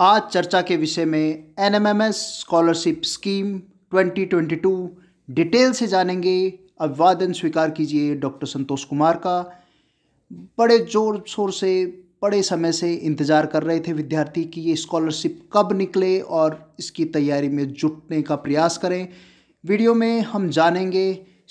आज चर्चा के विषय में एनएमएमएस स्कॉलरशिप स्कीम 2022 डिटेल से जानेंगे अभिवादन स्वीकार कीजिए डॉक्टर संतोष कुमार का बड़े जोर शोर से बड़े समय से इंतज़ार कर रहे थे विद्यार्थी कि ये स्कॉलरशिप कब निकले और इसकी तैयारी में जुटने का प्रयास करें वीडियो में हम जानेंगे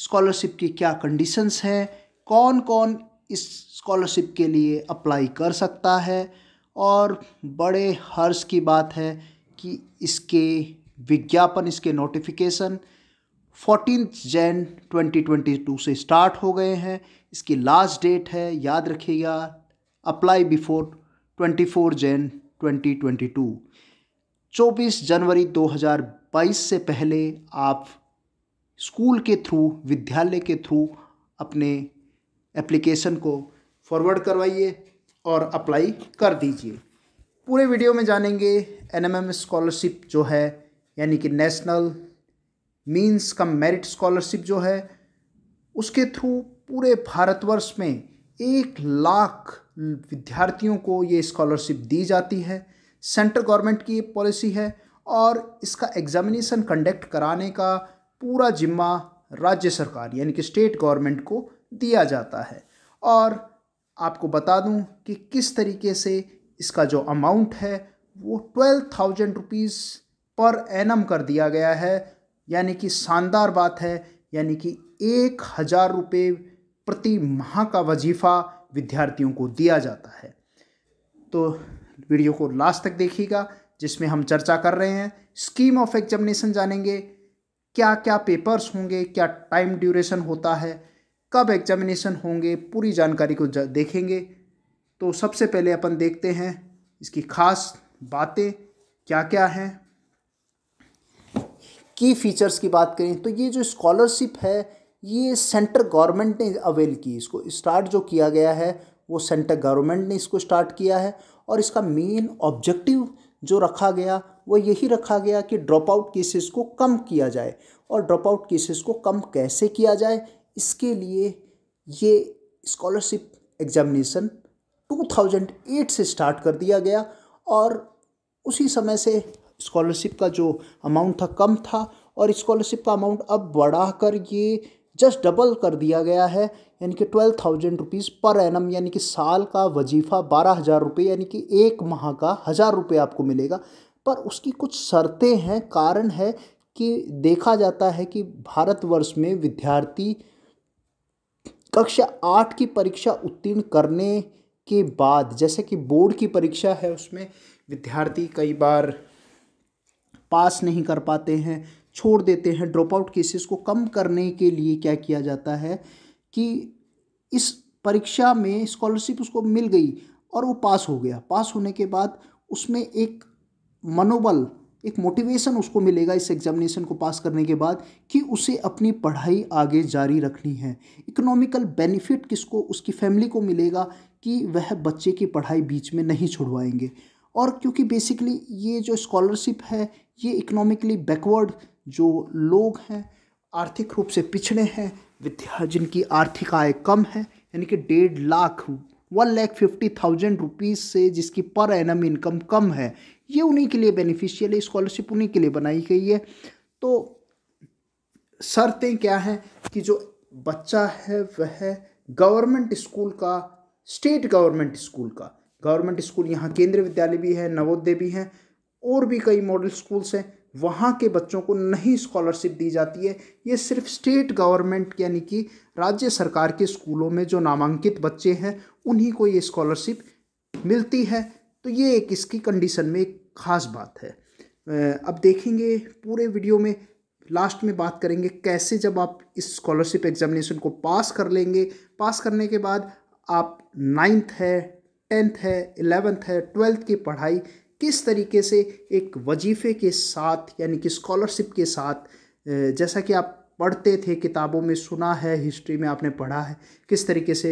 स्कॉलरशिप की क्या कंडीशंस हैं कौन कौन इस स्कॉलरशिप के लिए अप्लाई कर सकता है और बड़े हर्ष की बात है कि इसके विज्ञापन इसके नोटिफिकेशन फोर्टीन जैन 2022 से स्टार्ट हो गए हैं इसकी लास्ट डेट है याद रखिएगा अप्लाई बिफोर 24 जैन 2022 24 जनवरी 2022 से पहले आप स्कूल के थ्रू विद्यालय के थ्रू अपने एप्लीकेशन को फॉरवर्ड करवाइए और अप्लाई कर दीजिए पूरे वीडियो में जानेंगे एनएमएम स्कॉलरशिप जो है यानी कि national means cum merit scholarship जो है उसके थ्रू पूरे भारतवर्ष में एक लाख विद्यार्थियों को ये स्कॉलरशिप दी जाती है सेंट्रल गवर्नमेंट की ये पॉलिसी है और इसका एग्जामिनेशन कंडक्ट कराने का पूरा जिम्मा राज्य सरकार यानी कि स्टेट गवर्नमेंट को दिया जाता है और आपको बता दूं कि किस तरीके से इसका जो अमाउंट है वो twelve thousand rupees per annum कर दिया गया है यानी कि शानदार बात है यानी कि एक हज़ार रुपये प्रति माह का वजीफ़ा विद्यार्थियों को दिया जाता है तो वीडियो को लास्ट तक देखिएगा जिसमें हम चर्चा कर रहे हैं स्कीम ऑफ एग्जामिनेशन जानेंगे क्या क्या पेपर्स होंगे क्या टाइम ड्यूरेशन होता है कब एग्जामिनेशन होंगे पूरी जानकारी को देखेंगे तो सबसे पहले अपन देखते हैं इसकी खास बातें क्या क्या हैं की फीचर्स की बात करें तो ये जो स्कॉलरशिप है ये सेंट्रल गवर्नमेंट ने अवेल की इसको स्टार्ट जो किया गया है वो सेंटर गवर्नमेंट ने इसको स्टार्ट किया है और इसका मेन ऑब्जेक्टिव जो रखा गया वो यही रखा गया कि ड्रॉप आउट केसेस को कम किया जाए और ड्रॉप आउट केसेस को कम कैसे किया जाए इसके लिए ये स्कॉलरशिप एग्जामिनेशन 2008 से स्टार्ट कर दिया गया और उसी समय से स्कॉलरशिप का जो अमाउंट था कम था और स्कॉलरशिप का अमाउंट अब बढ़ाकर ये जस्ट डबल कर दिया गया है यानी कि twelve thousand rupees per annum यानी कि साल का वजीफ़ा बारह हज़ार रुपये यानी कि एक माह का हज़ार रुपये आपको मिलेगा पर उसकी कुछ शर्तें हैं कारण है कि देखा जाता है कि भारतवर्ष में विद्यार्थी कक्षा आठ की परीक्षा उत्तीर्ण करने के बाद जैसे कि बोर्ड की परीक्षा है उसमें विद्यार्थी कई बार पास नहीं कर पाते हैं छोड़ देते हैं ड्रॉप आउट केसेस को कम करने के लिए क्या किया जाता है कि इस परीक्षा में स्कॉलरशिप उसको मिल गई और वो पास हो गया पास होने के बाद उसमें एक मनोबल एक मोटिवेशन उसको मिलेगा इस एग्जामिनेशन को पास करने के बाद कि उसे अपनी पढ़ाई आगे जारी रखनी है इकोनॉमिकल बेनिफिट किसको उसकी फैमिली को मिलेगा कि वह बच्चे की पढ़ाई बीच में नहीं छुड़वाएंगे और क्योंकि बेसिकली ये जो स्कॉलरशिप है ये इकोनॉमिकली बैकवर्ड जो लोग हैं आर्थिक रूप से पिछड़े हैं विद्या जिनकी आर्थिक आय कम है यानी कि डेढ़ lakh one lakh fifty thousand rupees से जिसकी पर एनम इनकम कम है ये उन्हीं के लिए बेनिफिशियल है स्कॉलरशिप उन्हीं के लिए बनाई गई है तो शर्तें क्या हैं कि जो बच्चा है वह गवर्नमेंट स्कूल का स्टेट गवर्नमेंट स्कूल का गवर्नमेंट स्कूल यहाँ केंद्रीय विद्यालय भी है नवोदय भी हैं और भी कई मॉडल स्कूल्स हैं वहाँ के बच्चों को नहीं स्कॉलरशिप दी जाती है ये सिर्फ स्टेट गवर्नमेंट यानी कि राज्य सरकार के स्कूलों में जो नामांकित बच्चे हैं उन्हीं को ये स्कॉलरशिप मिलती है तो ये एक इसकी कंडीशन में एक ख़ास बात है अब देखेंगे पूरे वीडियो में लास्ट में बात करेंगे कैसे जब आप इस स्कॉलरशिप एग्जामिनेशन को पास कर लेंगे पास करने के बाद आप नाइन्थ है टेंथ है इलेवेंथ है ट्वेल्थ की पढ़ाई किस तरीके से एक वजीफ़े के साथ यानी कि स्कॉलरशिप के साथ जैसा कि आप पढ़ते थे किताबों में सुना है हिस्ट्री में आपने पढ़ा है किस तरीके से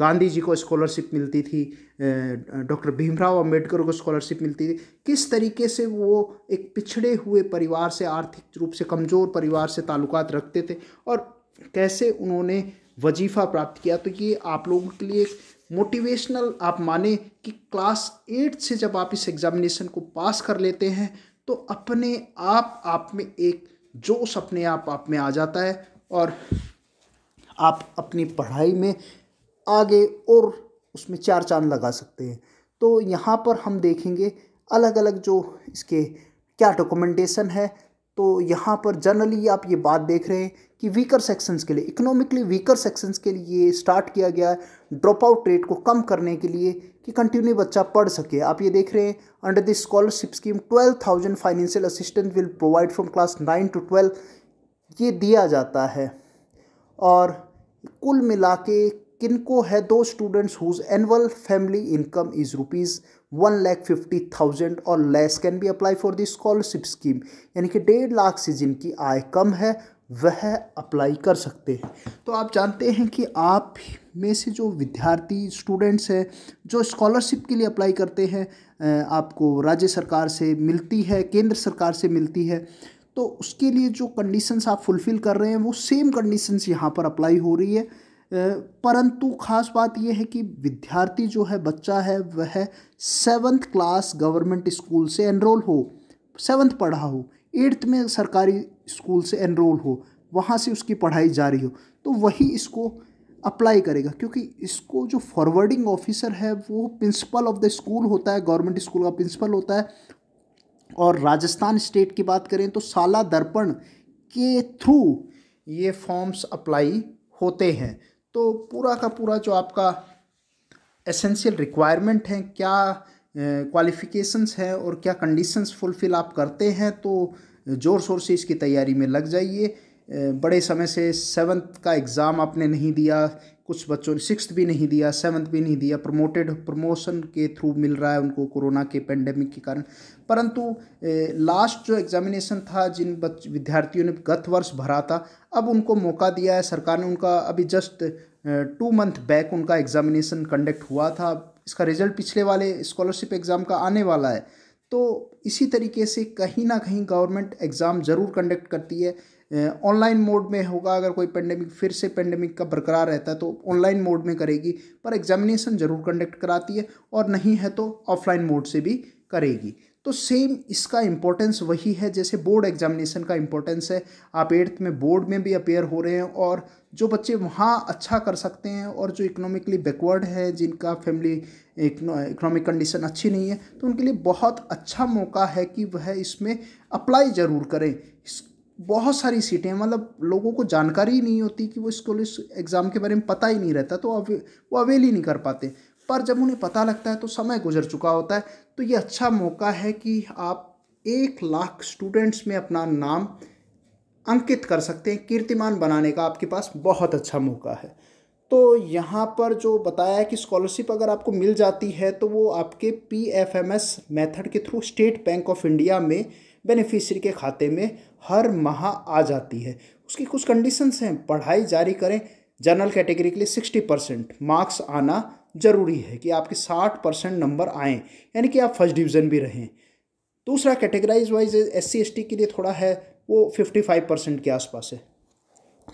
गांधी जी को स्कॉलरशिप मिलती थी डॉक्टर भीमराव अंबेडकर को स्कॉलरशिप मिलती थी किस तरीके से वो एक पिछड़े हुए परिवार से आर्थिक रूप से कमज़ोर परिवार से ताल्लुकात रखते थे और कैसे उन्होंने वजीफ़ा प्राप्त किया तो ये आप लोगों के लिए एक मोटिवेशनल आप माने कि क्लास एट से जब आप इस एग्ज़ामिनेशन को पास कर लेते हैं तो अपने आप आप में एक जोश अपने आप आप में आ जाता है और आप अपनी पढ़ाई में आगे और उसमें चार चांद लगा सकते हैं तो यहाँ पर हम देखेंगे अलग अलग जो इसके क्या डॉक्यूमेंटेशन है तो यहाँ पर जनरली आप ये बात देख रहे हैं कि वीकर सेक्शंस के लिए इकोनॉमिकली वीकर सेक्शंस के लिए स्टार्ट किया गया है ड्रॉप आउट रेट को कम करने के लिए कि कंटिन्यू बच्चा पढ़ सके आप ये देख रहे हैं under the scholarship scheme twelve thousand financial assistant will provide from class nine to twelve ये दिया जाता है और कुल मिला के किनको है दो students whose annual family income is rupees one lakh fifty thousand और less can be apply for the scholarship scheme यानी कि डेढ़ लाख से जिनकी आय कम है वह अप्लाई कर सकते हैं तो आप जानते हैं कि आप में से जो विद्यार्थी स्टूडेंट्स हैं जो स्कॉलरशिप के लिए अप्लाई करते हैं आपको राज्य सरकार से मिलती है केंद्र सरकार से मिलती है तो उसके लिए जो कंडीशंस आप फुलफ़िल कर रहे हैं वो सेम कंडीशंस यहाँ पर अप्लाई हो रही है परंतु खास बात यह है कि विद्यार्थी जो है बच्चा है वह सेवन्थ क्लास गवर्नमेंट स्कूल से एनरोल हो सेवन्थ पढ़ा हो एट्थ में सरकारी स्कूल से एनरोल हो वहाँ से उसकी पढ़ाई जारी हो तो वही इसको अप्लाई करेगा क्योंकि इसको जो फॉरवर्डिंग ऑफिसर है वो प्रिंसिपल ऑफ द स्कूल होता है गवर्नमेंट स्कूल का प्रिंसिपल होता है और राजस्थान स्टेट की बात करें तो साला दर्पण के थ्रू ये फॉर्म्स अप्लाई होते हैं तो पूरा का पूरा जो आपका एसेंशियल रिक्वायरमेंट है क्या क्वालिफ़िकेशंस हैं और क्या कंडीशंस फुलफ़िल आप करते हैं तो ज़ोर शोर से इसकी तैयारी में लग जाइए बड़े समय से सेवन्थ का एग्ज़ाम आपने नहीं दिया कुछ बच्चों ने सिक्स भी नहीं दिया सेवन्थ भी नहीं दिया प्रमोटेड प्रमोशन के थ्रू मिल रहा है उनको कोरोना के पेंडेमिक के कारण परंतु लास्ट जो एग्जामिनेशन था जिन बच विद्यार्थियों ने गत वर्ष भरा था अब उनको मौका दिया है सरकार ने उनका अभी जस्ट टू मंथ बैक उनका एग्जामिनेशन कंडक्ट हुआ था इसका रिजल्ट पिछले वाले स्कॉलरशिप एग्ज़ाम का आने वाला है तो इसी तरीके से कहीं ना कहीं गवर्नमेंट एग्ज़ाम ज़रूर कंडक्ट करती है ऑनलाइन मोड में होगा अगर कोई पेंडेमिक फिर से पेंडेमिक का बरकरार रहता है तो ऑनलाइन मोड में करेगी पर एग्जामिनेशन ज़रूर कंडक्ट कराती है और नहीं है तो ऑफलाइन मोड से भी करेगी तो सेम इसका इम्पोर्टेंस वही है जैसे बोर्ड एग्जामिनेशन का इम्पोर्टेंस है आप एट्थ में बोर्ड में भी अपेयर हो रहे हैं और जो बच्चे वहाँ अच्छा कर सकते हैं और जो इकोनॉमिकली बैकवर्ड हैं जिनका फैमिली इकनॉमिक कंडीशन अच्छी नहीं है तो उनके लिए बहुत अच्छा मौका है कि वह इसमें अप्लाई ज़रूर करें बहुत सारी सीटें मतलब लोगों को जानकारी ही नहीं होती कि वो इस एग्ज़ाम के बारे में पता ही नहीं रहता तो अवे, वो अवेल ही नहीं कर पाते पर जब उन्हें पता लगता है तो समय गुजर चुका होता है तो ये अच्छा मौका है कि आप एक लाख स्टूडेंट्स में अपना नाम अंकित कर सकते हैं कीर्तिमान बनाने का आपके पास बहुत अच्छा मौका है तो यहाँ पर जो बताया है कि स्कॉलरशिप अगर आपको मिल जाती है तो वो आपके P F M S method के through state bank of India में बेनिफिशरी के खाते में हर माह आ जाती है उसकी कुछ कंडीशंस हैं पढ़ाई जारी करें जनरल कैटेगरी के लिए सिक्सटी परसेंट मार्क्स आना ज़रूरी है कि आपके साठ परसेंट नंबर आएँ यानी कि आप फर्स्ट डिवीज़न भी रहें दूसरा कैटेगराइज वाइज एस सी के लिए थोड़ा है वो फिफ्टी फाइव परसेंट के आसपास है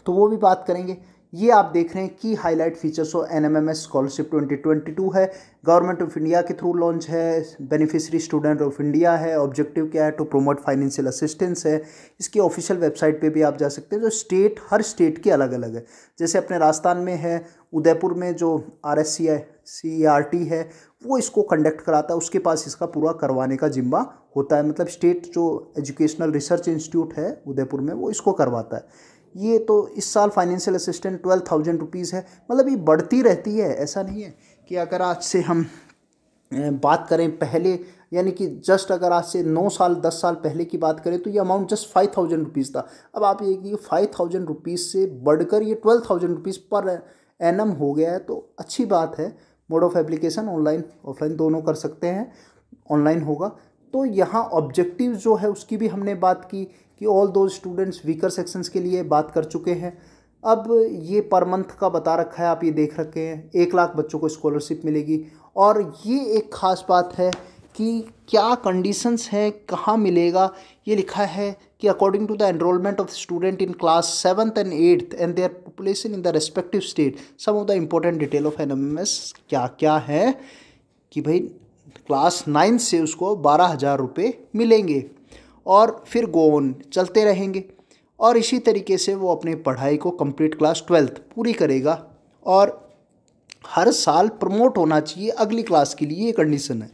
तो वो भी बात करेंगे ये आप देख रहे हैं की highlight features of N M M S scholarship twenty twenty two है गवर्नमेंट ऑफ इंडिया के थ्रू लॉन्च है बेनिफिशरी स्टूडेंट ऑफ इंडिया है ऑब्जेक्टिव क्या है टू प्रोमोट फाइनेंशियल असिस्टेंस है इसकी ऑफिशियल वेबसाइट पे भी आप जा सकते हैं जो स्टेट हर स्टेट की अलग अलग है जैसे अपने राजस्थान में है उदयपुर में जो R S C I C R T है वो इसको कंडक्ट कराता है उसके पास इसका पूरा करवाने का जिम्मा होता है मतलब स्टेट जो एजुकेशनल रिसर्च इंस्टीट्यूट है उदयपुर में वो इसको करवाता है ये तो इस साल financial assistant twelve thousand rupees है मतलब ये बढ़ती रहती है ऐसा नहीं है कि अगर आज से हम बात करें पहले यानी कि जस्ट अगर आज से नौ साल दस साल पहले की बात करें तो ये amount just five thousand rupees था अब आप ये देखिए फाइव थाउजेंड रुपीज़ से बढ़कर ये twelve thousand rupees per annum हो गया है तो अच्छी बात है mode of application online offline दोनों कर सकते हैं ऑनलाइन होगा तो यहाँ ऑब्जेक्टिव जो है उसकी भी हमने बात की कि ऑल दो स्टूडेंट्स वीकर सेक्शंस के लिए बात कर चुके हैं अब ये पर मंथ का बता रखा है आप ये देख रखे हैं एक लाख बच्चों को स्कॉलरशिप मिलेगी और ये एक ख़ास बात है कि क्या कंडीशंस हैं कहाँ मिलेगा ये लिखा है कि according to the enrollment of student in class seventh and eighth and their population in the respective state some of the important detail of N M S क्या क्या है कि भाई क्लास नाइन्थ से उसको बारह हज़ार रुपये मिलेंगे और फिर गो ऑन चलते रहेंगे और इसी तरीके से वो अपने पढ़ाई को कंप्लीट क्लास ट्वेल्थ पूरी करेगा और हर साल प्रमोट होना चाहिए अगली क्लास के लिए ये कंडीशन है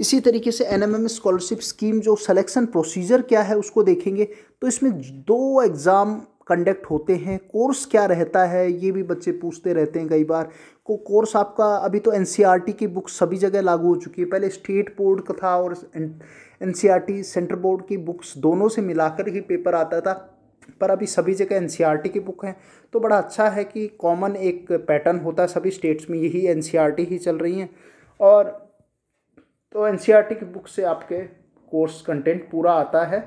इसी तरीके से एन स्कॉलरशिप स्कीम जो सिलेक्शन प्रोसीजर क्या है उसको देखेंगे तो इसमें दो एग्ज़ाम कंडक्ट होते हैं कोर्स क्या रहता है ये भी बच्चे पूछते रहते हैं कई बार को कोर्स आपका अभी तो एन e की बुक सभी जगह लागू हो चुकी है पहले स्टेट बोर्ड का था और एन सेंटर बोर्ड की बुक्स दोनों से मिलाकर ही पेपर आता था पर अभी सभी जगह एन e की बुक है तो बड़ा अच्छा है कि कॉमन एक पैटर्न होता है सभी स्टेट्स में यही एन e ही चल रही हैं और तो एन की बुक से आपके कोर्स कंटेंट पूरा आता है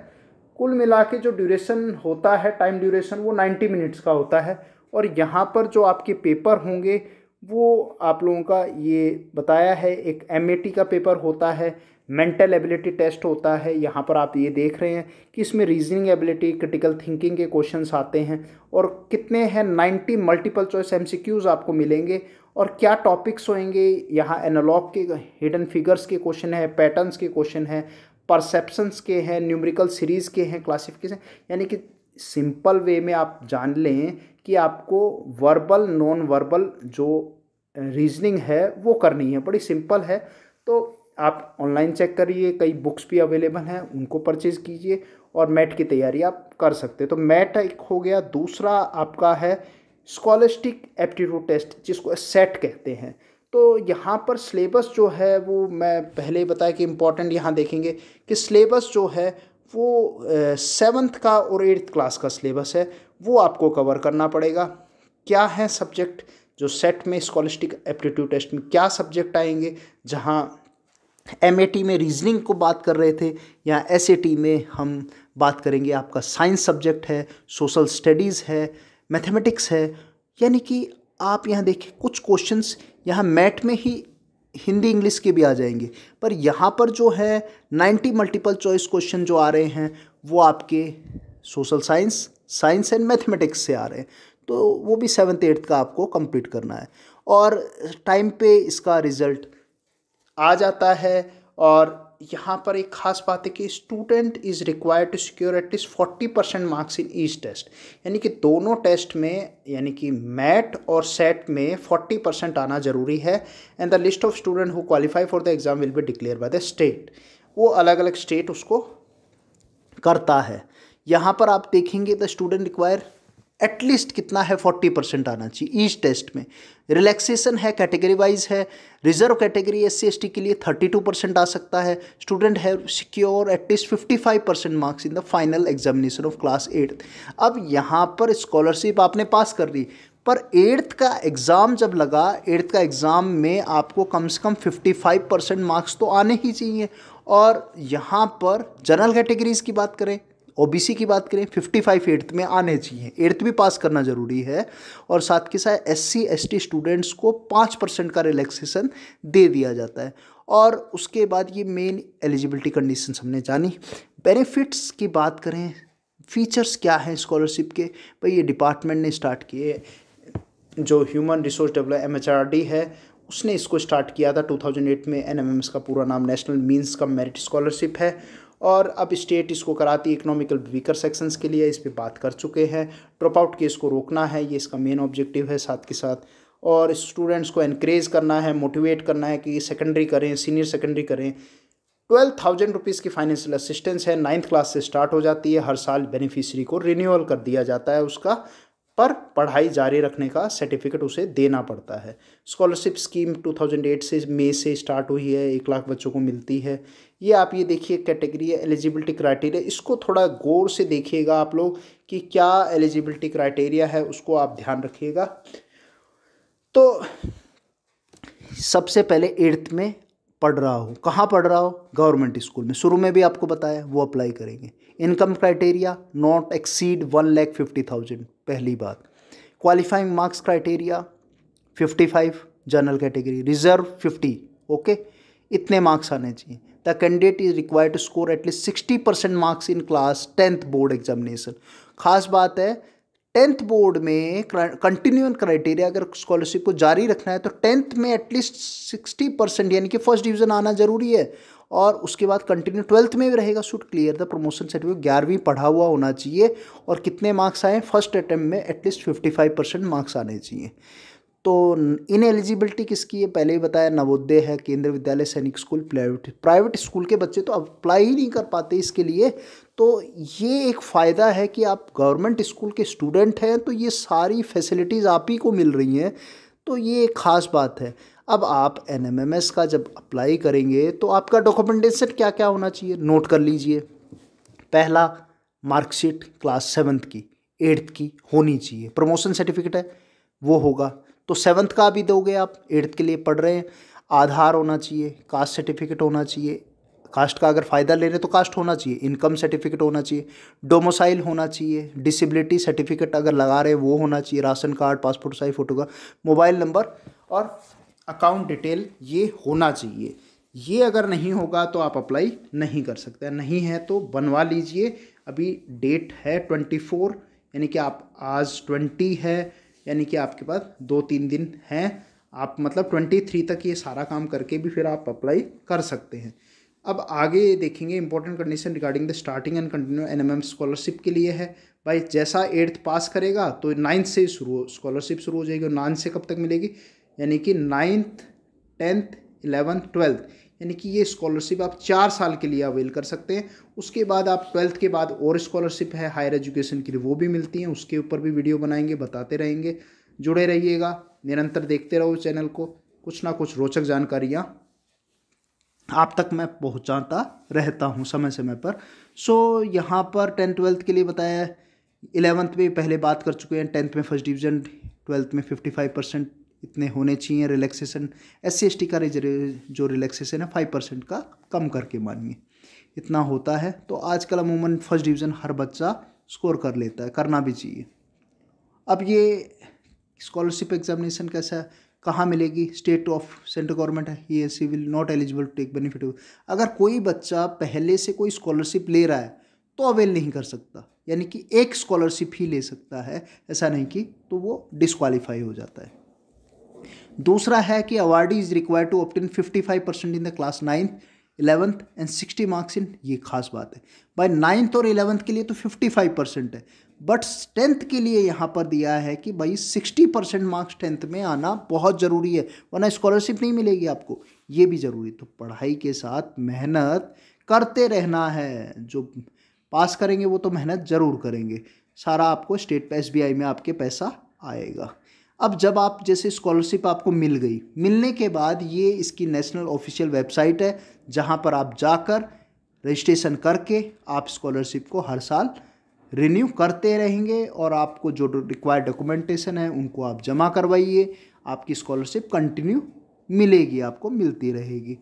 कुल मिला के जो ड्यूरेशन होता है टाइम ड्यूरेशन वो नाइन्टी मिनट्स का होता है और यहाँ पर जो आपके पेपर होंगे वो आप लोगों का ये बताया है एक एम का पेपर होता है मेंटल एबिलिटी टेस्ट होता है यहाँ पर आप ये देख रहे हैं कि इसमें रीजनिंग एबिलिटी क्रिटिकल थिंकिंग के क्वेश्चंस आते हैं और कितने हैं 90 मल्टीपल चॉइस एमसीक्यूज़ आपको मिलेंगे और क्या टॉपिक्स होंगे यहाँ एनालॉग के हिडन फिगर्स के क्वेश्चन है पैटर्न्स के क्वेश्चन है परसेप्शंस के हैं न्यूमरिकल सीरीज़ के हैं क्लासिफिकेशन यानी कि सिंपल वे में आप जान लें कि आपको वर्बल नॉन वर्बल जो रीजनिंग है वो करनी है बड़ी सिंपल है तो आप ऑनलाइन चेक करिए कई बुक्स भी अवेलेबल हैं उनको परचेज़ कीजिए और मैट की तैयारी आप कर सकते हैं तो मैट एक हो गया दूसरा आपका है स्कॉलिस्टिक एप्टीट्यूड टेस्ट जिसको सेट कहते हैं तो यहाँ पर सिलेबस जो है वो मैं पहले बताया कि इम्पोर्टेंट यहाँ देखेंगे कि सिलेबस जो है वो सेवन्थ का और एट्थ क्लास का सिलेबस है वो आपको कवर करना पड़ेगा क्या है सब्जेक्ट जो सेट में स्कॉलिस्टिक एप्टीट्यूड टेस्ट में क्या सब्जेक्ट आएंगे जहाँ एम में रीजनिंग को बात कर रहे थे या एस में हम बात करेंगे आपका साइंस सब्जेक्ट है सोशल स्टडीज़ है मैथमेटिक्स है यानी कि आप यहाँ देखिए कुछ क्वेश्चंस यहाँ मैट में ही हिंदी इंग्लिश के भी आ जाएंगे पर यहाँ पर जो है नाइन्टी मल्टीपल चॉइस क्वेश्चन जो आ रहे हैं वो आपके social science science and mathematics से आ रहे हैं तो वो भी सेवन्थ एट्थ का आपको कंप्लीट करना है और टाइम पे इसका रिज़ल्ट आ जाता है और यहाँ पर एक खास बात है कि student is required to secure at least forty percent marks in each test यानी कि दोनों टेस्ट में यानी कि मैट और सेट में फोर्टी परसेंट आना जरूरी है and the list of student who qualify for the exam will be declare by the state वो अलग अलग स्टेट उसको करता है यहाँ पर आप देखेंगे द स्टूडेंट रिक्वायर एटलीस्ट कितना है फोर्टी परसेंट आना चाहिए ईच टेस्ट में रिलैक्सेशन है कैटेगरी वाइज है रिजर्व कैटेगरी एस सी के लिए थर्टी टू परसेंट आ सकता है स्टूडेंट है secure at least fifty five percent marks in the final examination of class eighth अब यहाँ पर स्कॉलरशिप आपने पास कर दी पर एट्थ का एग्ज़ाम जब लगा एट्थ का एग्ज़ाम में आपको कम से कम 55 परसेंट मार्क्स तो आने ही चाहिए और यहाँ पर जनरल कैटेगरीज़ की बात करें ओबीसी की बात करें 55 फाइव एट्थ में आने चाहिए एट्थ भी पास करना ज़रूरी है और साथ के साथ एस एस टी स्टूडेंट्स को पाँच परसेंट का रिलैक्सेशन दे दिया जाता है और उसके बाद ये मेन एलिजिबिलिटी कंडीशन हमने जानी बेनिफिट्स की बात करें फीचर्स क्या हैं स्कॉलरशिप के भाई ये डिपार्टमेंट ने स्टार्ट किए जो ह्यूमन रिसोर्स डेवलप एम है उसने इसको स्टार्ट किया था 2008 में एन का पूरा नाम नेशनल मीन्स का मेरिट स्कॉलरशिप है और अब स्टेट इसको कराती इकोनॉमिकल वीकर सेक्शंस के लिए इस पर बात कर चुके हैं ड्रॉप आउट केस को रोकना है ये इसका मेन ऑब्जेक्टिव है साथ के साथ और स्टूडेंट्स को इनक्रेज करना है मोटिवेट करना है कि सेकेंडरी करें सीनियर सेकेंडरी करें ट्वेल्व थाउजेंड रुपीज़ की फाइनेंशियल असिस्टेंस है नाइन्थ क्लास से स्टार्ट हो जाती है हर साल बेनिफिशरी को रिन्यूअल कर दिया जाता है उसका पर पढ़ाई जारी रखने का सर्टिफिकेट उसे देना पड़ता है स्कॉलरशिप स्कीम 2008 से मई से स्टार्ट हुई है एक लाख बच्चों को मिलती है ये आप ये देखिए कैटेगरी है एलिजिबिलिटी क्राइटेरिया इसको थोड़ा गौर से देखिएगा आप लोग कि क्या एलिजिबिलिटी क्राइटेरिया है उसको आप ध्यान रखिएगा तो सबसे पहले एट्थ में पढ़ रहा हूँ कहाँ पढ़ रहा हो गवर्नमेंट स्कूल में शुरू में भी आपको बताया वो अप्लाई करेंगे income criteria not exceed one lakh fifty thousand पहली बात qualifying marks criteria fifty five general category reserve fifty okay इतने मार्क्स आने चाहिए the candidate is required to score at least sixty percent marks in class tenth board examination खास बात है tenth board में कंटिन्यून criteria अगर स्कॉलरशिप को जारी रखना है तो टेंथ में एटलीस्ट सिक्सटी परसेंट यानी कि फर्स्ट डिवीजन आना जरूरी है और उसके बाद कंटिन्यू ट्वेल्थ में भी रहेगा should clear the promotion certificate ग्यारहवीं पढ़ा हुआ होना चाहिए और कितने मार्क्स आए फर्स्ट अटैम्प्ट में at least fifty five percent marks आने चाहिए तो इन एलिजिबिलिटी किसकी है पहले ही बताया नवोदय है केंद्रीय विद्यालय सैनिक स्कूल प्राइवेट प्राइवेट स्कूल के बच्चे तो अप्लाई ही नहीं कर पाते इसके लिए तो ये एक फ़ायदा है कि आप गवर्नमेंट स्कूल के स्टूडेंट हैं तो ये सारी फैसिलिटीज़ आप ही को मिल रही हैं तो ये एक ख़ास बात है अब आप एन का जब अप्लाई करेंगे तो आपका डॉक्यूमेंटेशन क्या क्या होना चाहिए नोट कर लीजिए पहला मार्कशीट क्लास सेवन्थ की एट्थ की होनी चाहिए प्रमोशन सर्टिफिकेट है वो होगा तो सेवन्थ का भी दोगे आप एट्थ के लिए पढ़ रहे हैं आधार होना चाहिए कास्ट सर्टिफिकेट होना चाहिए कास्ट का अगर फ़ायदा ले रहे तो कास्ट होना चाहिए इनकम सर्टिफिकेट होना चाहिए डोमोसाइल होना चाहिए डिसेबिलिटी सर्टिफिकेट अगर लगा रहे हैं वो होना चाहिए ration card passport size photograph mobile number और अकाउंट डिटेल ये होना चाहिए ये अगर नहीं होगा तो आप अप्लाई नहीं कर सकते नहीं है तो बनवा लीजिए अभी डेट है ट्वेंटी फोर यानी कि आप आज ट्वेंटी है यानी कि आपके पास दो तीन दिन हैं आप मतलब ट्वेंटी थ्री तक ये सारा काम करके भी फिर आप अप्लाई कर सकते हैं अब आगे देखेंगे important condition regarding the starting and continue N scholarship के लिए है भाई जैसा एट्थ पास करेगा तो नाइन्थ से शुरू स्कॉलरशिप शुरू हो जाएगी और नाइन्थ से कब तक मिलेगी यानी कि नाइन्थ टेंथ इलेवंथ ट्वेल्थ यानी कि ये स्कॉलरशिप आप चार साल के लिए अवेल कर सकते हैं उसके बाद आप ट्वेल्थ के बाद और स्कॉलरशिप है हायर एजुकेशन के लिए वो भी मिलती हैं उसके ऊपर भी वीडियो बनाएंगे बताते रहेंगे जुड़े रहिएगा निरंतर देखते रहो चैनल को कुछ ना कुछ रोचक जानकारियाँ आप तक मैं पहुँचाता रहता हूँ समय समय पर सो यहाँ पर टेंथ ट्वेल्थ के लिए बताया इलेवंथ में पहले बात कर चुके हैं टेंथ में फर्स्ट डिवीजन ट्वेल्थ में फिफ्टी फाइव परसेंट इतने होने चाहिए रिलैक्सेशन एस सी का जो रिलैक्सेशन है फाइव परसेंट का कम करके मानिए इतना होता है तो आजकल अमूमन फर्स्ट डिवीज़न हर बच्चा स्कोर कर लेता है करना भी चाहिए अब ये स्कॉलरशिप एग्जामिनेशन कैसा कहाँ मिलेगी स्टेट ऑफ सेंट्रल गवर्नमेंट है ये she will not eligible to take benefit अगर कोई बच्चा पहले से कोई स्कॉलरशिप ले रहा है तो अवेल नहीं कर सकता यानी कि एक स्कॉलरशिप ही ले सकता है ऐसा नहीं कि तो वो डिसक्वालीफाई हो जाता है दूसरा है कि awardee is required to obtain five percent in the class ninth eleventh and sixty marks in ये खास बात है भाई नाइन्थ और इलेवंथ के लिए तो फिफ्टी फाइव परसेंट है बट टेंथ के लिए यहाँ पर दिया है कि भाई सिक्सटी परसेंट मार्क्स टेंथ में आना बहुत ज़रूरी है वरना स्कॉलरशिप नहीं मिलेगी आपको ये भी ज़रूरी तो पढ़ाई के साथ मेहनत करते रहना है जो पास करेंगे वो तो मेहनत ज़रूर करेंगे सारा आपको स्टेट एस में आपके पैसा आएगा अब जब आप जैसे स्कॉलरशिप आपको मिल गई मिलने के बाद ये इसकी नेशनल ऑफिशियल वेबसाइट है जहाँ पर आप जाकर रजिस्ट्रेशन करके आप स्कॉलरशिप को हर साल रिन्यू करते रहेंगे और आपको जो रिक्वायर्ड डॉक्यूमेंटेशन है उनको आप जमा करवाइए आपकी स्कॉलरशिप कंटिन्यू मिलेगी आपको मिलती रहेगी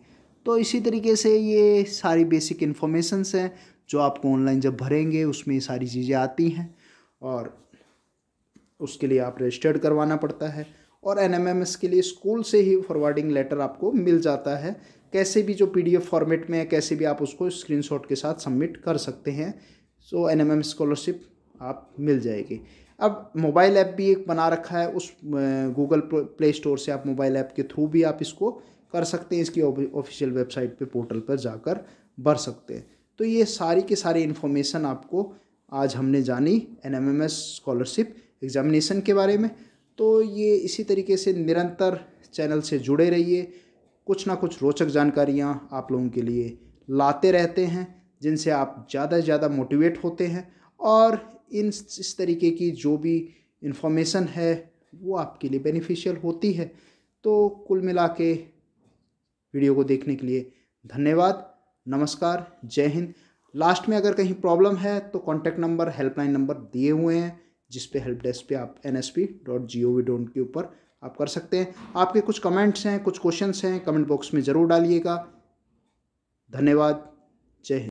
तो इसी तरीके से ये सारी बेसिक इन्फॉर्मेशंस हैं जो आपको ऑनलाइन जब भरेंगे उसमें सारी चीज़ें आती हैं और उसके लिए आप रजिस्टर्ड करवाना पड़ता है और एन के लिए स्कूल से ही फॉरवर्डिंग लेटर आपको मिल जाता है कैसे भी जो पी फॉर्मेट में है कैसे भी आप उसको स्क्रीन के साथ सबमिट कर सकते हैं सो so, एन स्कॉलरशिप आप मिल जाएगी अब मोबाइल ऐप भी एक बना रखा है उस गूगल प्ले स्टोर से आप मोबाइल ऐप के थ्रू भी आप इसको कर सकते हैं इसकी ऑफिशियल वेबसाइट पे पोर्टल पर जाकर भर सकते हैं तो ये सारी की सारी इन्फॉर्मेशन आपको आज हमने जानी एन स्कॉलरशिप एग्ज़ामिनेशन के बारे में तो ये इसी तरीके से निरंतर चैनल से जुड़े रहिए कुछ ना कुछ रोचक जानकारियाँ आप लोगों के लिए लाते रहते हैं जिनसे आप ज़्यादा से ज़्यादा मोटिवेट होते हैं और इन इस तरीके की जो भी इन्फॉर्मेशन है वो आपके लिए बेनिफिशियल होती है तो कुल मिला के वीडियो को देखने के लिए धन्यवाद नमस्कार जय हिंद लास्ट में अगर कहीं प्रॉब्लम है तो कॉन्टैक्ट नंबर हेल्पलाइन नंबर दिए हुए हैं जिस पे हेल्प डेस्क पे आप N S P dot G O V dot के ऊपर आप कर सकते हैं आपके कुछ कमेंट्स हैं कुछ क्वेश्चंस हैं कमेंट बॉक्स में ज़रूर डालिएगा धन्यवाद जय हिंद